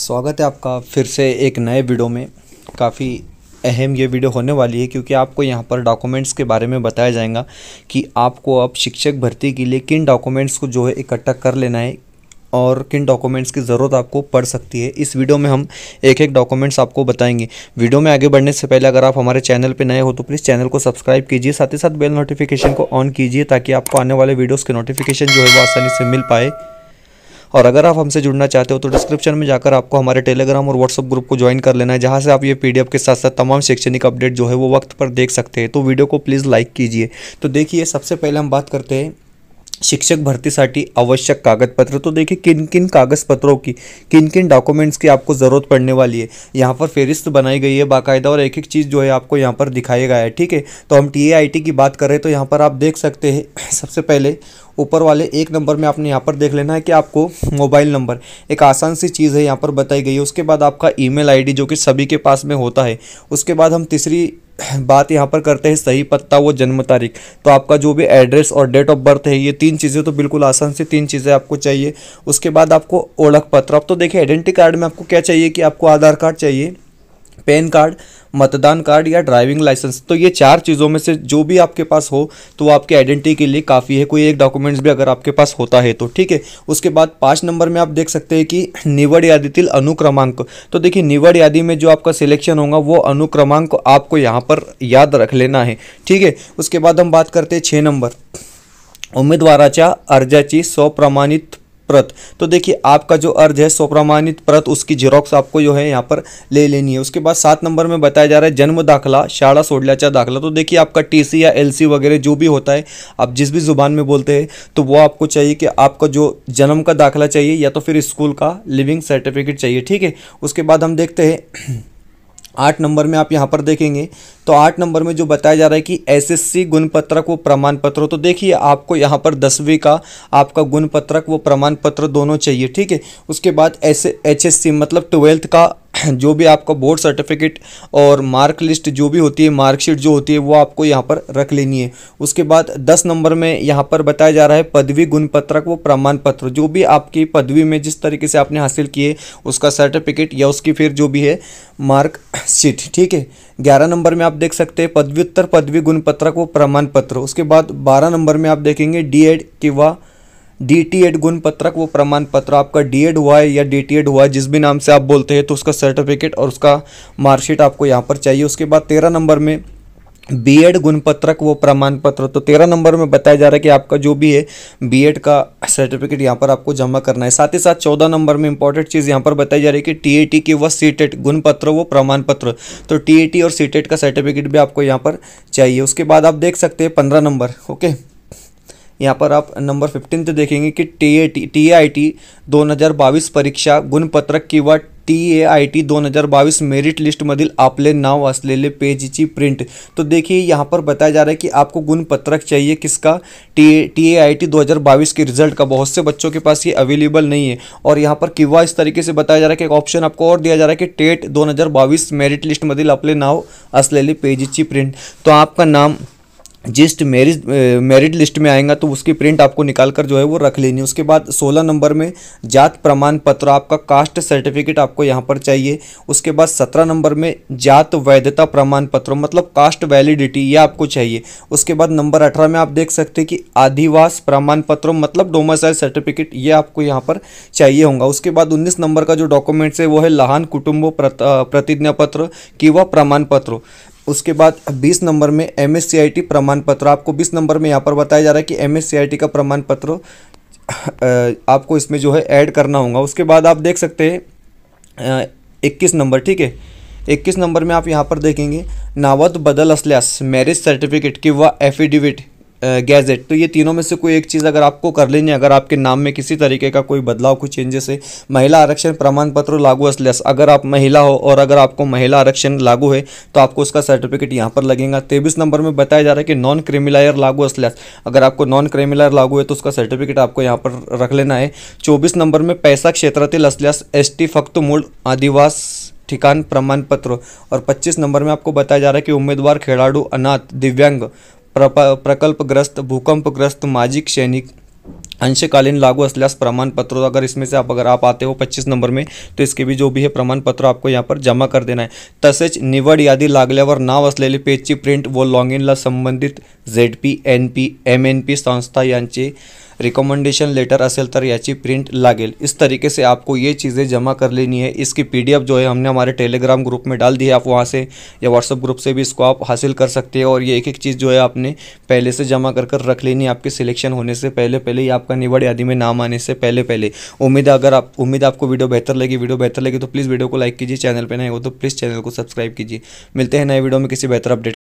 स्वागत है आपका फिर से एक नए वीडियो में काफ़ी अहम ये वीडियो होने वाली है क्योंकि आपको यहाँ पर डॉक्यूमेंट्स के बारे में बताया जाएगा कि आपको अब शिक्षक भर्ती के लिए किन डॉक्यूमेंट्स को जो है इकट्ठा कर लेना है और किन डॉक्यूमेंट्स की ज़रूरत आपको पड़ सकती है इस वीडियो में हम एक एक डॉक्यूमेंट्स आपको बताएंगे वीडियो में आगे बढ़ने से पहले अगर आप हमारे चैनल पर नए हो तो प्लीज़ चैनल को सब्सक्राइब कीजिए साथ ही साथ बेल नोटिफिकेशन को ऑन कीजिए ताकि आपको आने वाले वीडियोज़ के नोटिफिकेशन जो है वो आसानी से मिल पाए और अगर आप हमसे जुड़ना चाहते हो तो डिस्क्रिप्शन में जाकर आपको हमारे टेलीग्राम और व्हाट्सअप ग्रुप को ज्वाइन कर लेना है जहाँ से आप ये पीडीएफ के साथ साथ तमाम शैक्षणिक अपडेट जो है वो वक्त पर देख सकते हैं तो वीडियो को प्लीज़ लाइक कीजिए तो देखिए सबसे पहले हम बात करते हैं शिक्षक भर्तीसाठी आवश्यक कागजपत्र तो देखिए किन किन कागज़पत्रों की किन किन डॉक्यूमेंट्स की आपको ज़रूरत पड़ने वाली है यहाँ पर फहरिस्त बनाई गई है बाकायदा और एक एक चीज़ जो है आपको यहाँ पर दिखाया गया है ठीक है तो हम टी की बात करें तो यहाँ पर आप देख सकते हैं सबसे पहले ऊपर वाले एक नंबर में आपने यहाँ पर देख लेना है कि आपको मोबाइल नंबर एक आसान सी चीज़ है यहाँ पर बताई गई है उसके बाद आपका ईमेल आईडी जो कि सभी के पास में होता है उसके बाद हम तीसरी बात यहाँ पर करते हैं सही पत्ता वो जन्म तारीख तो आपका जो भी एड्रेस और डेट ऑफ बर्थ है ये तीन चीज़ें तो बिल्कुल आसान से तीन चीज़ें आपको चाहिए उसके बाद आपको ओढ़ख पत्र अब तो देखिए आइडेंटिटी कार्ड में आपको क्या चाहिए कि आपको आधार कार्ड चाहिए पैन कार्ड मतदान कार्ड या ड्राइविंग लाइसेंस तो ये चार चीज़ों में से जो भी आपके पास हो तो आपके आइडेंटिटी के लिए काफ़ी है कोई एक डॉक्यूमेंट्स भी अगर आपके पास होता है तो ठीक है उसके बाद पाँच नंबर में आप देख सकते हैं कि निवड तिल अनुक्रमांक तो देखिए निवड यादी में जो आपका सिलेक्शन होगा वो अनुक्रमांक आपको यहाँ पर याद रख लेना है ठीक है उसके बाद हम बात करते हैं छः नंबर अर्जा की स्वप्रमाणित प्रत तो देखिए आपका जो अर्ज है स्वप्रमाणित प्रत उसकी जेरोक्स आपको जो है यहाँ पर ले लेनी है उसके बाद सात नंबर में बताया जा रहा है जन्म दाखला शाड़ा सोडल्याचा दाखला तो देखिए आपका टी या एल वगैरह जो भी होता है आप जिस भी ज़ुबान में बोलते हैं तो वो आपको चाहिए कि आपका जो जन्म का दाखला चाहिए या तो फिर स्कूल का लिविंग सर्टिफिकेट चाहिए ठीक है उसके बाद हम देखते हैं आठ नंबर में आप यहाँ पर देखेंगे तो आठ नंबर में जो बताया जा रहा है कि एसएससी गुणपत्रक व प्रमाण पत्र तो देखिए आपको यहाँ पर दसवीं का आपका गुणपत्रक व प्रमाण पत्र दोनों चाहिए ठीक है उसके बाद एस एच मतलब ट्वेल्थ का जो भी आपका बोर्ड सर्टिफिकेट और मार्क लिस्ट जो भी होती है मार्कशीट जो होती है वो आपको यहाँ पर रख लेनी है उसके बाद दस नंबर में यहाँ पर बताया जा रहा है पदवी गुणपत्रक व प्रमाण पत्र जो भी आपकी पदवी में जिस तरीके से आपने हासिल किए उसका सर्टिफिकेट या उसकी फिर जो भी है मार्कशीट ठीक है ग्यारह नंबर में आप देख सकते हैं पदव्युत्तर पदवी गुणपत्रक व प्रमाण पत्र उसके बाद बारह नंबर में आप देखेंगे डी एड किवा डी टी एड गुण पत्रक वो प्रमाण पत्र आपका डी एड हुआ है या डी टी एड हुआ है जिस भी नाम से आप बोलते हैं तो उसका सर्टिफिकेट और उसका मार्कशीट आपको यहाँ पर चाहिए उसके बाद तेरह नंबर में बी एड गुणपत्रक वो प्रमाण पत्र तो तेरह नंबर में बताया जा रहा है कि आपका जो भी है बी एड का सर्टिफिकेट यहाँ पर आपको जमा करना है साथ ही साथ चौदह नंबर में इंपॉर्टेंट चीज़ यहाँ पर बताई जा रही है कि टी ए टी के व सीटेट गुणपत्र वो प्रमाण पत्र तो टी ए टी और सी टेट का सर्टिफिकेट भी आपको यहाँ पर चाहिए उसके बाद आप देख सकते हैं पंद्रह नंबर ओके यहाँ पर आप नंबर फिफ्टीन तो देखेंगे कि T A T T I T दोन हजार बाईस परीक्षा गुणपत्रक किंवा टी ए आई टी दोन हज़ार बाईस मेरिट लिस्टमधील आपले नाव असलेले पेजची प्रिंट तो देखिए यहाँ पर बताया जा रहा है कि आपको गुण पत्रक चाहिए किसका T A T A I T दो हज़ार बाईस के रिजल्ट का बहुत से बच्चों के पास ये अवेलेबल नहीं है और यहाँ पर किवा इस तरीके से बताया जा रहा है कि एक ऑप्शन आपको और दिया जा रहा है कि टेट दोन हजार बाईस मेरिट लिस्टमधील आपले नाव असलेले पेजची प्रिंट तो आपका नाम जिस्ट मेरिज मेरिट लिस्ट में आएगा तो उसकी प्रिंट आपको निकाल कर जो है वो रख लेनी उसके बाद 16 नंबर में जात प्रमाण पत्र आपका कास्ट सर्टिफिकेट आपको यहाँ पर चाहिए उसके बाद 17 नंबर में जात वैधता प्रमाण पत्र मतलब कास्ट वैलिडिटी ये आपको चाहिए उसके बाद नंबर 18 में आप देख सकते हैं कि आदिवास प्रमाण पत्र मतलब डोमासाइल सर्टिफिकेट ये आपको यहाँ पर चाहिए होगा उसके बाद उन्नीस नंबर का जो डॉक्यूमेंट्स है वो है लहान कुटुंब प्रतिज्ञा पत्र कि प्रमाण पत्र उसके बाद 20 नंबर में एम एस प्रमाण पत्र आपको 20 नंबर में यहाँ पर बताया जा रहा है कि एम एस का प्रमाण पत्र आपको इसमें जो है ऐड करना होगा उसके बाद आप देख सकते हैं इक्कीस नंबर ठीक है इक्कीस नंबर में आप यहाँ पर देखेंगे नावत बदल असल्यास मैरिज सर्टिफिकेट कि वह एफिडेविट गैजेट तो ये तीनों में से कोई एक चीज़ अगर आपको कर लेनी है अगर आपके नाम में किसी तरीके का कोई बदलाव कोई चेंजेस है महिला आरक्षण प्रमाण पत्र लागू असलेस अगर आप महिला हो और अगर आपको महिला आरक्षण लागू है तो आपको उसका सर्टिफिकेट यहाँ पर लगेगा तेईस नंबर में बताया जा रहा है कि नॉन क्रिमिलायर लागू असलेस अगर आपको नॉन क्रिमिलायर लागू है तो उसका सर्टिफिकेट आपको यहाँ पर रख लेना है चौबीस नंबर में पैसा क्षेत्रातील असल्यास एस टी फक्त मूल आदिवास ठिकान प्रमाण पत्र और 25 नंबर में आपको बताया जा रहा है कि उम्मीदवार खिलाड़ू अनाथ दिव्यांग प्रपा प्रकल्पग्रस्त भूकंपग्रस्त माजी सैनिक अंशकालीन लागू असल्यास प्रमाणपत्र अगर इसमें से आप अगर आप आते हो 25 नंबर में तो इसके भी जो भी है प्रमाणपत्र आपको यहाँ पर जमा कर देना है तसेच निवड यादी लागल्यावर नाव असलेले पेजची प्रिंट व लॉग इनला संबंधित Z P N P M N P संस्था यांचे रिकमेंडेशन लेटर असेल तर याची प्रिंट लागेल इस तरीके से आपको ये चीज़ें जमा कर लेनी है इसकी पी जो है हमने हमारे टेलीग्राम ग्रुप में डाल दी है आप वहाँ से या व्हाट्सअप ग्रुप से भी इसको आप हासिल कर सकते हैं और ये एक एक चीज़ जो है आपने पहले से जमा कर कर रख लेनी है आपके सिलेक्शन होने से पहले पहले या आपका निवड़ यादि में नाम आने से पहले पहले उम्मीद अगर आप उम्मीद आपको वीडियो बेहतर लगी वीडियो बेहतर लगी तो प्लीज़ वीडियो को लाइक कीजिए चैनल पर नए हो तो प्लीज़ चैनल को सब्सक्राइब कीजिए मिलते हैं नए वीडियो में किसी बेहतर अपडेट